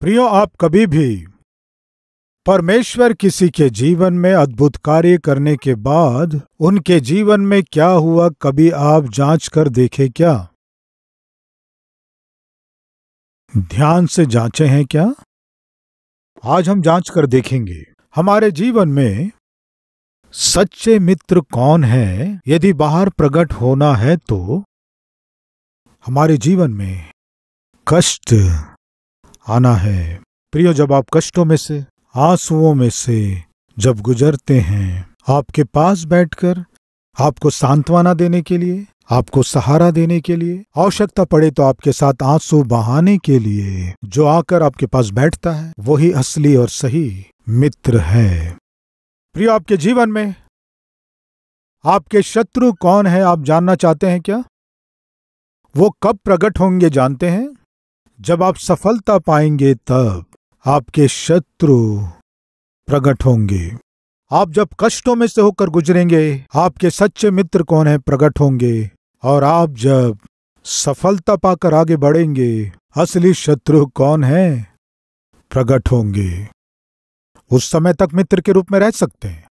प्रियो आप कभी भी परमेश्वर किसी के जीवन में अद्भुत कार्य करने के बाद उनके जीवन में क्या हुआ कभी आप जांच कर देखे क्या ध्यान से जांचे हैं क्या आज हम जांच कर देखेंगे हमारे जीवन में सच्चे मित्र कौन है यदि बाहर प्रकट होना है तो हमारे जीवन में कष्ट आना है प्रियो जब आप कष्टों में से आंसुओं में से जब गुजरते हैं आपके पास बैठकर आपको सांत्वना देने के लिए आपको सहारा देने के लिए आवश्यकता पड़े तो आपके साथ आंसू बहाने के लिए जो आकर आपके पास बैठता है वही असली और सही मित्र है प्रियो आपके जीवन में आपके शत्रु कौन है आप जानना चाहते हैं क्या वो कब प्रकट होंगे जानते हैं जब आप सफलता पाएंगे तब आपके शत्रु प्रकट होंगे आप जब कष्टों में से होकर गुजरेंगे आपके सच्चे मित्र कौन है प्रकट होंगे और आप जब सफलता पाकर आगे बढ़ेंगे असली शत्रु कौन है प्रकट होंगे उस समय तक मित्र के रूप में रह सकते हैं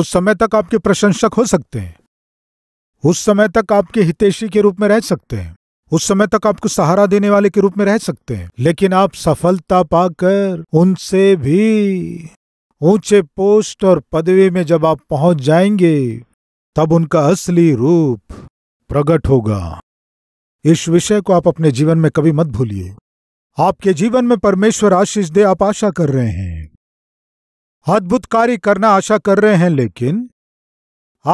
उस समय तक आपके प्रशंसक हो सकते हैं उस समय तक आपके हितेशी के रूप में रह सकते हैं उस समय तक आपको सहारा देने वाले के रूप में रह सकते हैं लेकिन आप सफलता पाकर उनसे भी ऊंचे पोस्ट और पदवी में जब आप पहुंच जाएंगे तब उनका असली रूप प्रकट होगा इस विषय को आप अपने जीवन में कभी मत भूलिए आपके जीवन में परमेश्वर आशीष दे आप आशा कर रहे हैं अद्भुत कार्य करना आशा कर रहे हैं लेकिन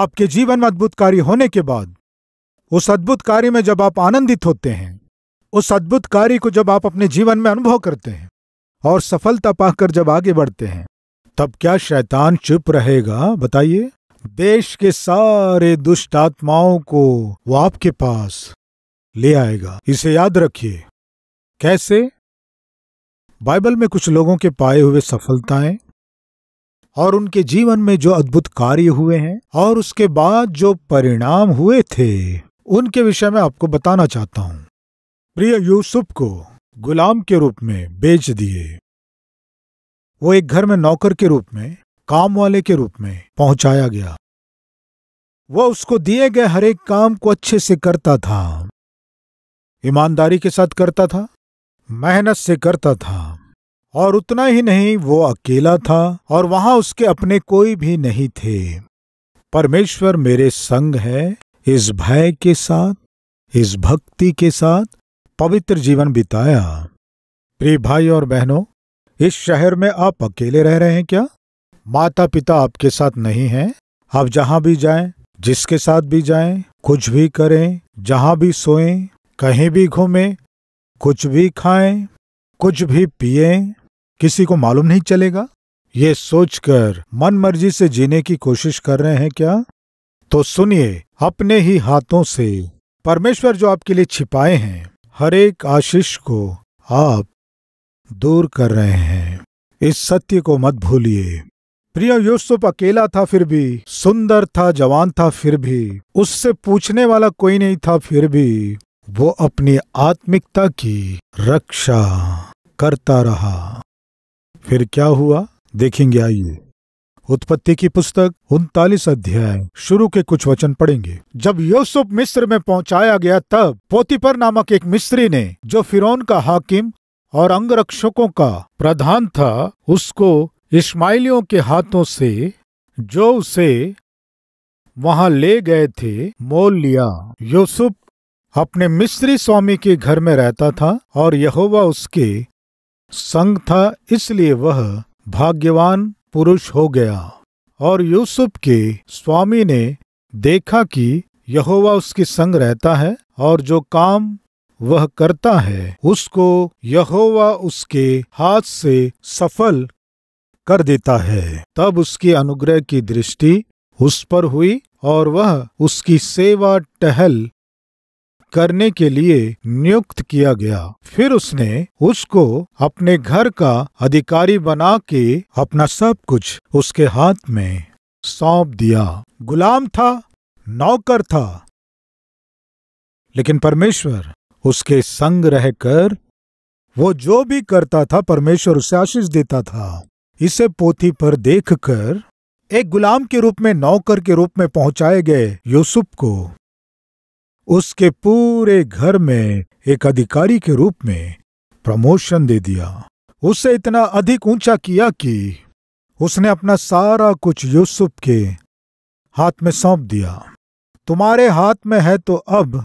आपके जीवन में अद्भुत कार्य होने के बाद उस अद्भुत कार्य में जब आप आनंदित होते हैं उस अद्भुत कार्य को जब आप अपने जीवन में अनुभव करते हैं और सफलता पाकर जब आगे बढ़ते हैं तब क्या शैतान चुप रहेगा बताइए देश के सारे दुष्ट आत्माओं को वो आपके पास ले आएगा इसे याद रखिए कैसे बाइबल में कुछ लोगों के पाए हुए सफलताएं और उनके जीवन में जो अद्भुत कार्य हुए हैं और उसके बाद जो परिणाम हुए थे उनके विषय में आपको बताना चाहता हूं प्रिय यूसुफ को गुलाम के रूप में बेच दिए वो एक घर में नौकर के रूप में काम वाले के रूप में पहुंचाया गया वह उसको दिए गए हर एक काम को अच्छे से करता था ईमानदारी के साथ करता था मेहनत से करता था और उतना ही नहीं वो अकेला था और वहां उसके अपने कोई भी नहीं थे परमेश्वर मेरे संग है इस भय के साथ इस भक्ति के साथ पवित्र जीवन बिताया प्रिय भाई और बहनों इस शहर में आप अकेले रह रहे हैं क्या माता पिता आपके साथ नहीं हैं आप जहां भी जाएं जिसके साथ भी जाएं कुछ भी करें जहां भी सोएं कहीं भी घूमें कुछ भी खाएं कुछ भी पिए किसी को मालूम नहीं चलेगा ये सोचकर मन मर्जी से जीने की कोशिश कर रहे हैं क्या तो सुनिए अपने ही हाथों से परमेश्वर जो आपके लिए छिपाए हैं हर एक आशीष को आप दूर कर रहे हैं इस सत्य को मत भूलिए प्रिय यूसुफ अकेला था फिर भी सुंदर था जवान था फिर भी उससे पूछने वाला कोई नहीं था फिर भी वो अपनी आत्मिकता की रक्षा करता रहा फिर क्या हुआ देखेंगे आइए उत्पत्ति की पुस्तक उनतालीस अध्याय शुरू के कुछ वचन पढ़ेंगे जब यूसुफ मिस्र में पहुंचाया गया तब पोतीपर नामक एक मिस्री ने जो फिरौन का हाकिम और अंगरक्षकों का प्रधान था उसको इस्माइलियों के हाथों से जो उसे वहां ले गए थे मोल लिया यूसुफ अपने मिस्री स्वामी के घर में रहता था और यहोवा उसके संग था इसलिए वह भाग्यवान पुरुष हो गया और यूसुफ के स्वामी ने देखा कि यहोवा उसके संग रहता है और जो काम वह करता है उसको यहोवा उसके हाथ से सफल कर देता है तब उसकी अनुग्रह की दृष्टि उस पर हुई और वह उसकी सेवा टहल करने के लिए नियुक्त किया गया फिर उसने उसको अपने घर का अधिकारी बना के अपना सब कुछ उसके हाथ में सौंप दिया गुलाम था नौकर था लेकिन परमेश्वर उसके संग रहकर वो जो भी करता था परमेश्वर उसे आशीष देता था इसे पोथी पर देखकर एक गुलाम के रूप में नौकर के रूप में पहुंचाए गए यूसुफ को उसके पूरे घर में एक अधिकारी के रूप में प्रमोशन दे दिया उसे इतना अधिक ऊंचा किया कि उसने अपना सारा कुछ यूसुफ के हाथ में सौंप दिया तुम्हारे हाथ में है तो अब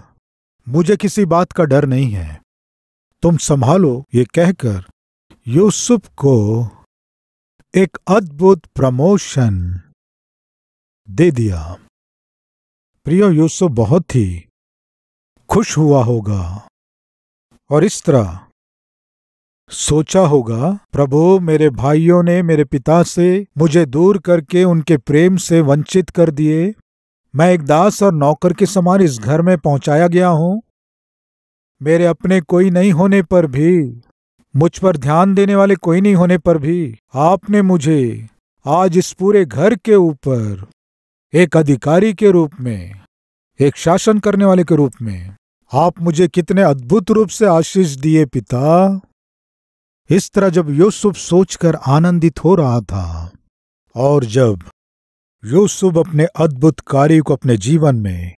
मुझे किसी बात का डर नहीं है तुम संभालो ये कहकर यूसुफ को एक अद्भुत प्रमोशन दे दिया प्रियो यूसुफ बहुत ही खुश हुआ होगा और इस तरह सोचा होगा प्रभु मेरे भाइयों ने मेरे पिता से मुझे दूर करके उनके प्रेम से वंचित कर दिए मैं एक दास और नौकर के समान इस घर में पहुंचाया गया हूं मेरे अपने कोई नहीं होने पर भी मुझ पर ध्यान देने वाले कोई नहीं होने पर भी आपने मुझे आज इस पूरे घर के ऊपर एक अधिकारी के रूप में एक शासन करने वाले के रूप में आप मुझे कितने अद्भुत रूप से आशीष दिए पिता इस तरह जब यूसुफ सोचकर आनंदित हो रहा था और जब यूसुफ अपने अद्भुत कार्य को अपने जीवन में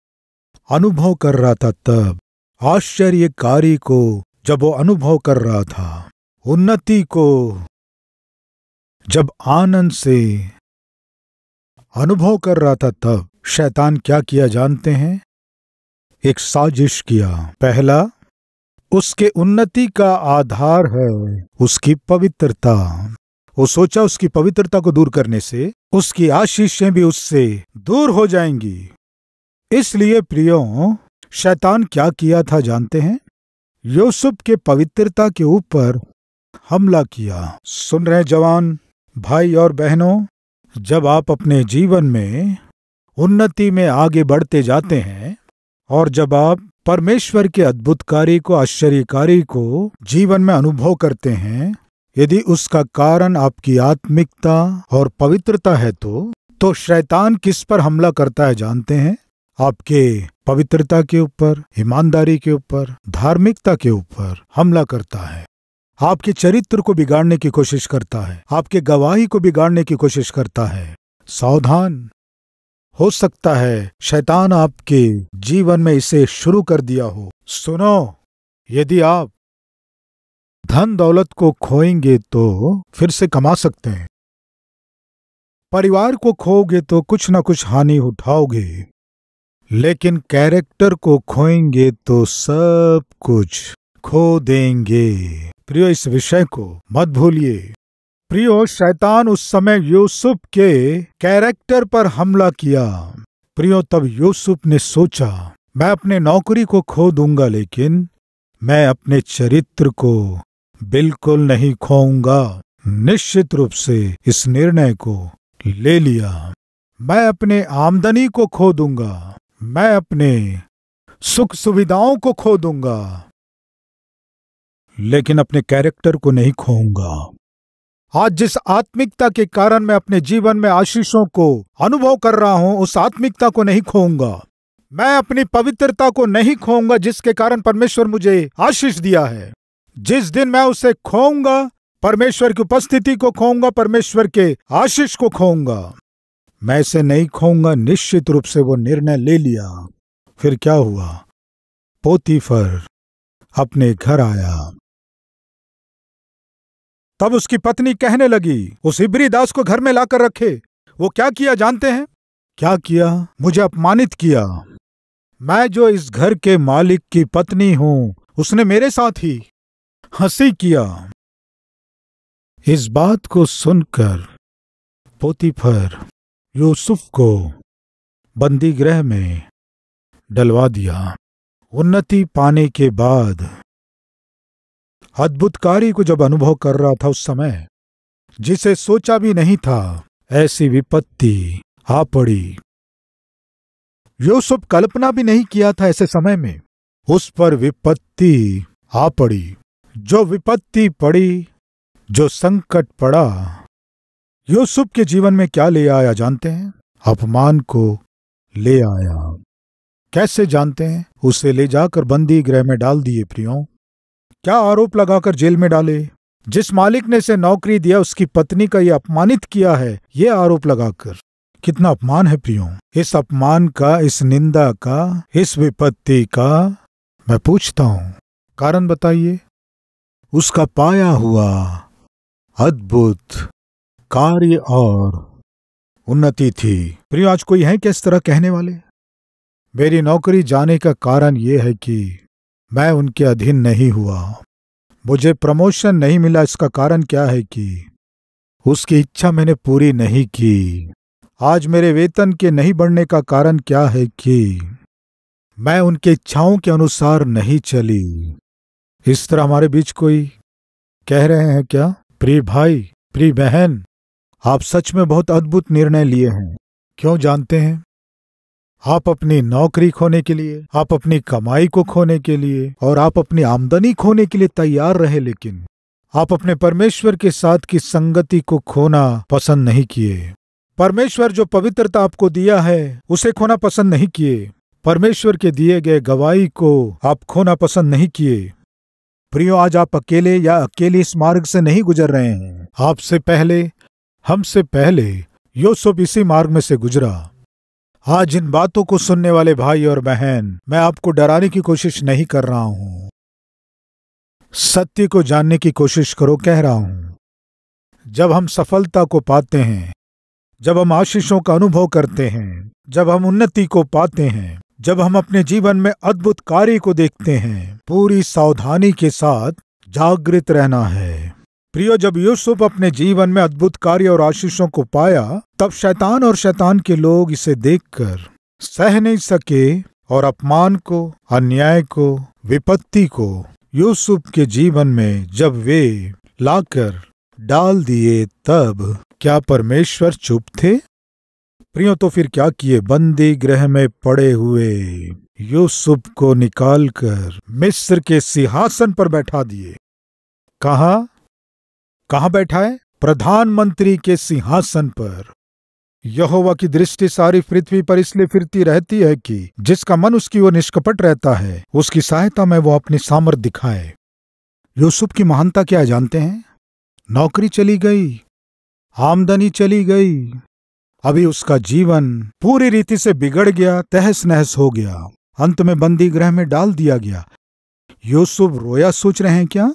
अनुभव कर रहा था तब आश्चर्य कार्य को जब वो अनुभव कर रहा था उन्नति को जब आनंद से अनुभव कर रहा था तब शैतान क्या किया जानते हैं एक साजिश किया पहला उसके उन्नति का आधार है उसकी पवित्रता वो सोचा उसकी पवित्रता को दूर करने से उसकी आशीषें भी उससे दूर हो जाएंगी इसलिए प्रियो शैतान क्या किया था जानते हैं यूसुफ के पवित्रता के ऊपर हमला किया सुन रहे जवान भाई और बहनों जब आप अपने जीवन में उन्नति में आगे बढ़ते जाते हैं और जब आप परमेश्वर के अद्भुत कार्य को आश्चर्यकारी को जीवन में अनुभव करते हैं यदि उसका कारण आपकी आत्मिकता और पवित्रता है तो तो शैतान किस पर हमला करता है जानते हैं आपके पवित्रता के ऊपर ईमानदारी के ऊपर धार्मिकता के ऊपर हमला करता है आपके चरित्र को बिगाड़ने की कोशिश करता है आपके गवाही को बिगाड़ने की कोशिश करता है सावधान हो सकता है शैतान आपके जीवन में इसे शुरू कर दिया हो सुनो यदि आप धन दौलत को खोएंगे तो फिर से कमा सकते हैं परिवार को खोओगे तो कुछ ना कुछ हानि उठाओगे लेकिन कैरेक्टर को खोएंगे तो सब कुछ खो देंगे प्रिय इस विषय को मत भूलिए प्रियो शैतान उस समय यूसुफ के कैरेक्टर पर हमला किया प्रियो तब यूसुफ ने सोचा मैं अपने नौकरी को खो दूंगा लेकिन मैं अपने चरित्र को बिल्कुल नहीं खोऊंगा निश्चित रूप से इस निर्णय को ले लिया मैं अपने आमदनी को खो दूंगा मैं अपने सुख सुविधाओं को खो दूंगा लेकिन अपने कैरेक्टर को नहीं खोऊंगा आज जिस आत्मिकता के कारण मैं अपने जीवन में आशीषों को अनुभव कर रहा हूं उस आत्मिकता को नहीं खोऊंगा मैं अपनी पवित्रता को नहीं खोऊंगा जिसके कारण परमेश्वर मुझे आशीष दिया है जिस दिन मैं उसे खोऊंगा परमेश्वर की उपस्थिति को खोऊंगा परमेश्वर के आशीष को खोऊंगा मैं इसे नहीं खोऊंगा निश्चित रूप से वो निर्णय ले लिया फिर क्या हुआ फर अपने घर आया तब उसकी पत्नी कहने लगी उस इबरी दास को घर में लाकर रखे वो क्या किया जानते हैं क्या किया मुझे अपमानित किया मैं जो इस घर के मालिक की पत्नी हूं उसने मेरे साथ ही हंसी किया इस बात को सुनकर पोतीफर यूसुफ को बंदीगृह में डलवा दिया उन्नति पाने के बाद अद्भुत कार्य को जब अनुभव कर रहा था उस समय जिसे सोचा भी नहीं था ऐसी विपत्ति आ पड़ी यूसुफ कल्पना भी नहीं किया था ऐसे समय में उस पर विपत्ति आ पड़ी जो विपत्ति पड़ी जो संकट पड़ा यूसुफ के जीवन में क्या ले आया जानते हैं अपमान को ले आया कैसे जानते हैं उसे ले जाकर बंदी गृह में डाल दिए प्रियो क्या आरोप लगाकर जेल में डाले जिस मालिक ने इसे नौकरी दिया उसकी पत्नी का यह अपमानित किया है ये आरोप लगाकर कितना अपमान है प्रियो इस अपमान का इस निंदा का इस विपत्ति का मैं पूछता हूं कारण बताइए उसका पाया हुआ अद्भुत कार्य और उन्नति थी प्रियो आज कोई है क्या इस तरह कहने वाले मेरी नौकरी जाने का कारण यह है कि मैं उनके अधीन नहीं हुआ मुझे प्रमोशन नहीं मिला इसका कारण क्या है कि उसकी इच्छा मैंने पूरी नहीं की आज मेरे वेतन के नहीं बढ़ने का कारण क्या है कि मैं उनकी इच्छाओं के अनुसार नहीं चली इस तरह हमारे बीच कोई कह रहे हैं क्या प्रिय भाई प्रिय बहन आप सच में बहुत अद्भुत निर्णय लिए हैं क्यों जानते हैं आप अपनी नौकरी खोने के लिए आप अपनी कमाई को खोने के लिए और आप अपनी आमदनी खोने के लिए तैयार रहे लेकिन आप अपने परमेश्वर के साथ की संगति को खोना पसंद नहीं किए परमेश्वर जो पवित्रता आपको दिया है उसे खोना पसंद नहीं किए परमेश्वर के दिए गए गवाही को आप खोना पसंद नहीं किए प्रियो आज आप अकेले या अकेले इस मार्ग से नहीं गुजर रहे हैं आपसे पहले हमसे पहले यो सब इसी मार्ग में से गुजरा हाँ जिन बातों को सुनने वाले भाई और बहन मैं आपको डराने की कोशिश नहीं कर रहा हूं सत्य को जानने की कोशिश करो कह रहा हूं जब हम सफलता को पाते हैं जब हम आशीषों का अनुभव करते हैं जब हम उन्नति को पाते हैं जब हम अपने जीवन में अद्भुत कार्य को देखते हैं पूरी सावधानी के साथ जागृत रहना है प्रियो जब यूसुफ अपने जीवन में अद्भुत कार्य और आशीषों को पाया तब शैतान और शैतान के लोग इसे देखकर सह नहीं सके और अपमान को अन्याय को विपत्ति को यूसुफ के जीवन में जब वे लाकर डाल दिए तब क्या परमेश्वर चुप थे प्रियो तो फिर क्या किए बंदी ग्रह में पड़े हुए यूसुफ को निकालकर मिस्र के सिंहासन पर बैठा दिए कहा कहाँ बैठा है प्रधानमंत्री के सिंहासन पर यहोवा की दृष्टि सारी पृथ्वी पर इसलिए फिरती रहती है कि जिसका मन उसकी ओर निष्कपट रहता है उसकी सहायता में वो अपनी सामर्थ दिखाए यूसुफ की महानता क्या जानते हैं नौकरी चली गई आमदनी चली गई अभी उसका जीवन पूरी रीति से बिगड़ गया तहस नहस हो गया अंत में बंदी गृह में डाल दिया गया यूसुफ रोया सोच रहे हैं क्या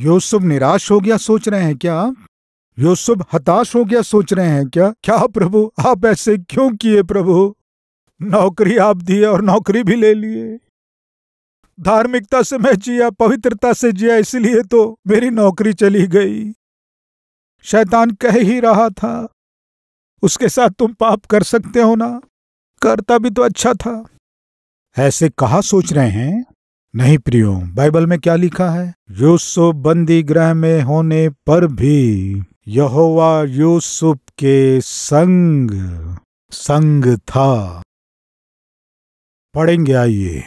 यूसुफ निराश हो गया सोच रहे हैं क्या यूसुफ हताश हो गया सोच रहे हैं क्या क्या प्रभु आप ऐसे क्यों किए प्रभु नौकरी आप दिए और नौकरी भी ले लिए धार्मिकता से मैं जिया पवित्रता से जिया इसलिए तो मेरी नौकरी चली गई शैतान कह ही रहा था उसके साथ तुम पाप कर सकते हो ना करता भी तो अच्छा था ऐसे कहा सोच रहे हैं नहीं प्रियो बाइबल में क्या लिखा है यूसुफ बंदी ग्रह में होने पर भी यहोवा यूसुफ के संग संग था पढ़ेंगे आइए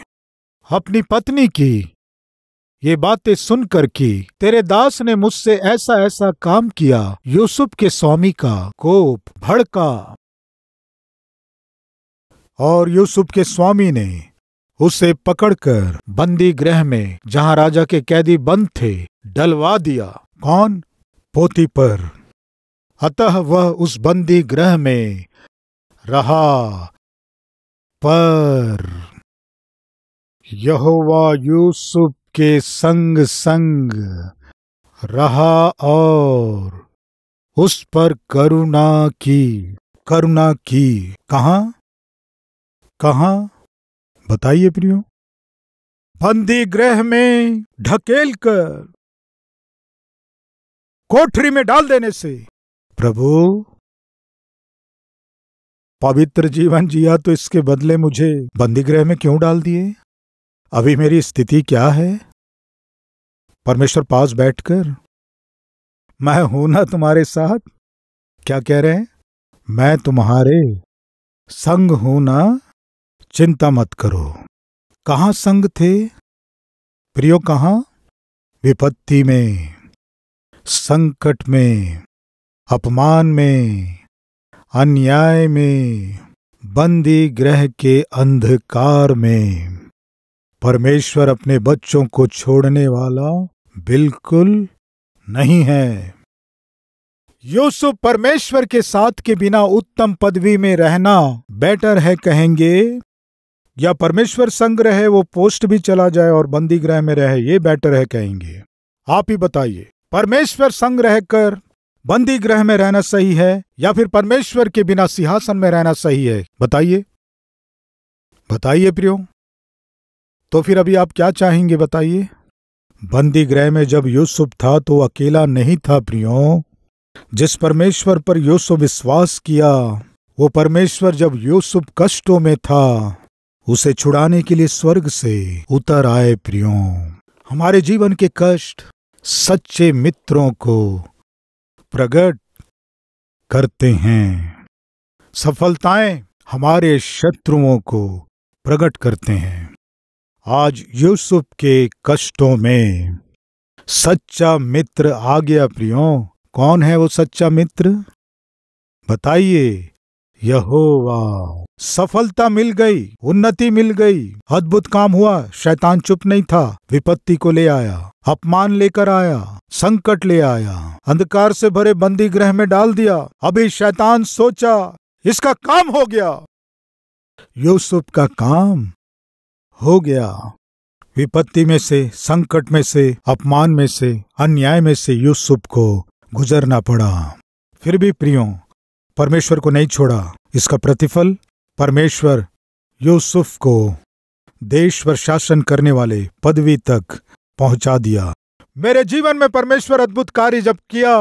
अपनी पत्नी की ये बातें सुनकर की तेरे दास ने मुझसे ऐसा ऐसा काम किया यूसुफ के स्वामी का कोप भड़का और यूसुफ के स्वामी ने उसे पकड़कर बंदी गृह में जहां राजा के कैदी बंद थे डलवा दिया कौन पोती पर अतः वह उस बंदी गृह में रहा पर यहोवा यूसुफ के संग संग रहा और उस पर करुणा की करुणा की कहा कहा बताइए प्रियो बंदी गृह में ढकेल कर कोठरी में डाल देने से प्रभु पवित्र जीवन जिया तो इसके बदले मुझे बंदी गृह में क्यों डाल दिए अभी मेरी स्थिति क्या है परमेश्वर पास बैठकर मैं हूं ना तुम्हारे साथ क्या कह रहे हैं मैं तुम्हारे संग हूं ना चिंता मत करो कहाँ संग थे प्रियो कहाँ विपत्ति में संकट में अपमान में अन्याय में बंदी ग्रह के अंधकार में परमेश्वर अपने बच्चों को छोड़ने वाला बिल्कुल नहीं है यूसुफ परमेश्वर के साथ के बिना उत्तम पदवी में रहना बेटर है कहेंगे या परमेश्वर संग रहे वो पोस्ट भी चला जाए और बंदी ग्रह में रहे ये बेटर है कहेंगे आप ही बताइए परमेश्वर संग रहकर बंदी ग्रह में रहना सही है या फिर परमेश्वर के बिना सिंहासन में रहना सही है बताइए बताइए प्रियो तो फिर अभी आप क्या चाहेंगे बताइए बंदी ग्रह में जब यूसुफ था तो अकेला नहीं था प्रियो जिस परमेश्वर पर यूसुफ विश्वास किया वो परमेश्वर जब यूसुफ कष्टों में था उसे छुड़ाने के लिए स्वर्ग से उतर आए प्रियो हमारे जीवन के कष्ट सच्चे मित्रों को प्रकट करते हैं सफलताएं हमारे शत्रुओं को प्रकट करते हैं आज यूसुफ के कष्टों में सच्चा मित्र आ गया प्रियो कौन है वो सच्चा मित्र बताइए यहोवा सफलता मिल गई उन्नति मिल गई अद्भुत काम हुआ शैतान चुप नहीं था विपत्ति को ले आया अपमान लेकर आया संकट ले आया अंधकार से भरे बंदी ग्रह में डाल दिया अभी शैतान सोचा इसका काम हो गया यूसुफ का काम हो गया विपत्ति में से संकट में से अपमान में से अन्याय में से यूसुफ को गुजरना पड़ा फिर भी प्रियो परमेश्वर को नहीं छोड़ा इसका प्रतिफल परमेश्वर यूसुफ को देश पर शासन करने वाले पदवी तक पहुंचा दिया मेरे जीवन में परमेश्वर अद्भुत कार्य जब किया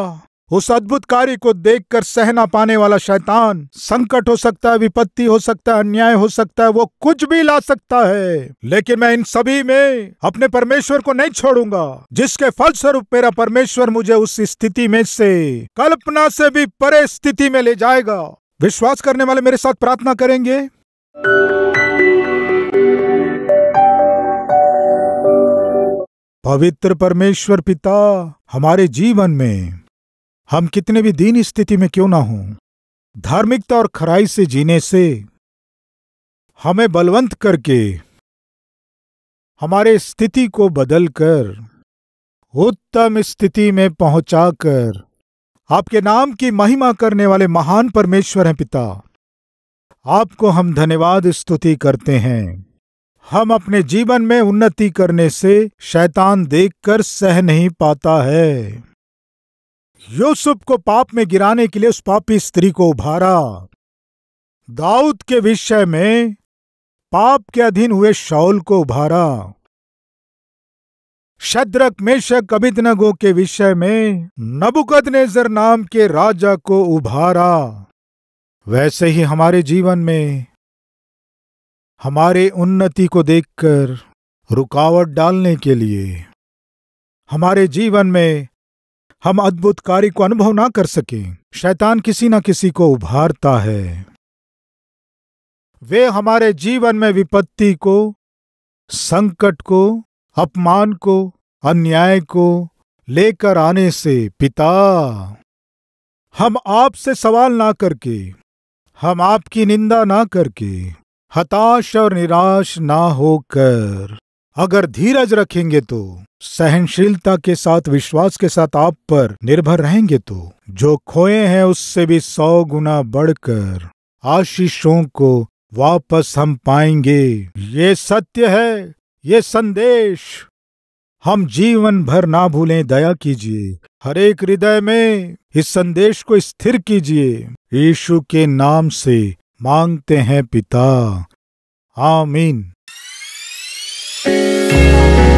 उस अद्भुत कार्य को देखकर सहना पाने वाला शैतान संकट हो सकता है विपत्ति हो सकता है अन्याय हो सकता है वो कुछ भी ला सकता है लेकिन मैं इन सभी में अपने परमेश्वर को नहीं छोड़ूंगा जिसके फलस्वरूप मेरा परमेश्वर मुझे उस स्थिति में से कल्पना से भी परे स्थिति में ले जाएगा विश्वास करने वाले मेरे साथ प्रार्थना करेंगे पवित्र परमेश्वर पिता हमारे जीवन में हम कितने भी दीन स्थिति में क्यों ना हों धार्मिकता और खराई से जीने से हमें बलवंत करके हमारे स्थिति को बदलकर उत्तम स्थिति में पहुंचाकर आपके नाम की महिमा करने वाले महान परमेश्वर हैं पिता आपको हम धन्यवाद स्तुति करते हैं हम अपने जीवन में उन्नति करने से शैतान देखकर सह नहीं पाता है यूसुफ को पाप में गिराने के लिए उस पापी स्त्री को उभारा दाऊद के विषय में पाप के अधीन हुए शौल को उभारा शद्रक मेशक अभितनगो के विषय में नबुकद नेजर नाम के राजा को उभारा वैसे ही हमारे जीवन में हमारे उन्नति को देखकर रुकावट डालने के लिए हमारे जीवन में हम अद्भुत कार्य को अनुभव ना कर सके शैतान किसी ना किसी को उभारता है वे हमारे जीवन में विपत्ति को संकट को अपमान को अन्याय को लेकर आने से पिता हम आपसे सवाल ना करके हम आपकी निंदा ना करके हताश और निराश ना होकर अगर धीरज रखेंगे तो सहनशीलता के साथ विश्वास के साथ आप पर निर्भर रहेंगे तो जो खोए हैं उससे भी सौ गुना बढ़कर आशीषों को वापस हम पाएंगे ये सत्य है ये संदेश हम जीवन भर ना भूलें दया कीजिए हर एक हृदय में इस संदेश को स्थिर कीजिए यीशु के नाम से मांगते हैं पिता आमीन Thank you.